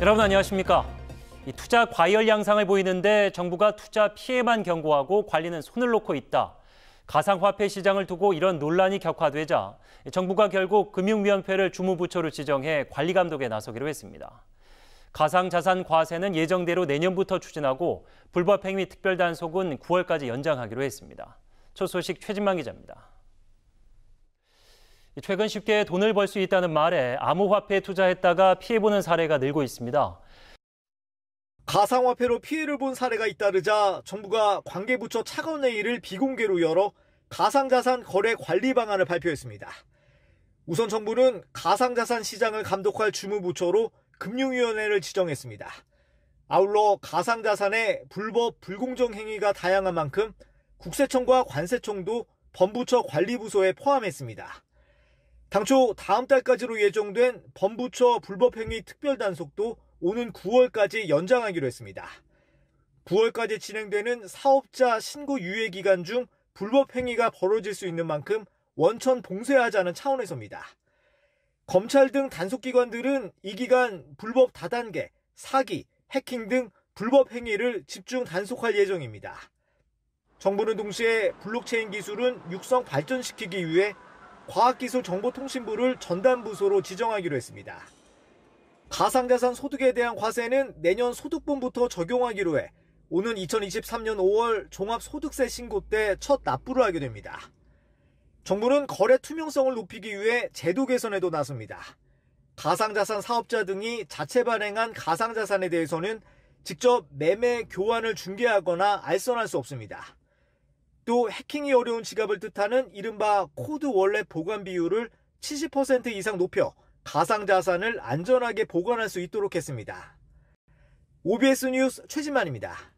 여러분 안녕하십니까? 투자 과열 양상을 보이는데 정부가 투자 피해만 경고하고 관리는 손을 놓고 있다. 가상화폐 시장을 두고 이런 논란이 격화되자 정부가 결국 금융위원회를 주무부처로 지정해 관리 감독에 나서기로 했습니다. 가상자산 과세는 예정대로 내년부터 추진하고 불법행위 특별단속은 9월까지 연장하기로 했습니다. 첫 소식 최진만 기자입니다. 최근 쉽게 돈을 벌 수 있다는 말에 암호화폐에 투자했다가 피해보는 사례가 늘고 있습니다. 가상화폐로 피해를 본 사례가 잇따르자 정부가 관계부처 차관회의를 비공개로 열어 가상자산 거래 관리 방안을 발표했습니다. 우선 정부는 가상자산 시장을 감독할 주무부처로 금융위원회를 지정했습니다. 아울러 가상자산의 불법, 불공정 행위가 다양한 만큼 국세청과 관세청도 범부처 관리부서에 포함했습니다. 당초 다음 달까지로 예정된 범부처 불법행위 특별단속도 오는 9월까지 연장하기로 했습니다. 9월까지 진행되는 사업자 신고 유예 기간 중 불법행위가 벌어질 수 있는 만큼 원천 봉쇄하자는 차원에서입니다. 검찰 등 단속기관들은 이 기간 불법 다단계, 사기, 해킹 등 불법 행위를 집중 단속할 예정입니다. 정부는 동시에 블록체인 기술은 육성 발전시키기 위해 과학기술정보통신부를 전담부서로 지정하기로 했습니다. 가상자산 소득에 대한 과세는 내년 소득분부터 적용하기로 해 오는 2023년 5월 종합소득세 신고 때 첫 납부를 하게 됩니다. 정부는 거래 투명성을 높이기 위해 제도 개선에도 나섭니다. 가상자산 사업자 등이 자체 발행한 가상자산에 대해서는 직접 매매 교환을 중개하거나 알선할 수 없습니다. 또 해킹이 어려운 지갑을 뜻하는 이른바 코드 원래 보관 비율을 70% 이상 높여 가상자산을 안전하게 보관할 수 있도록 했습니다. OBS 뉴스 최진만입니다.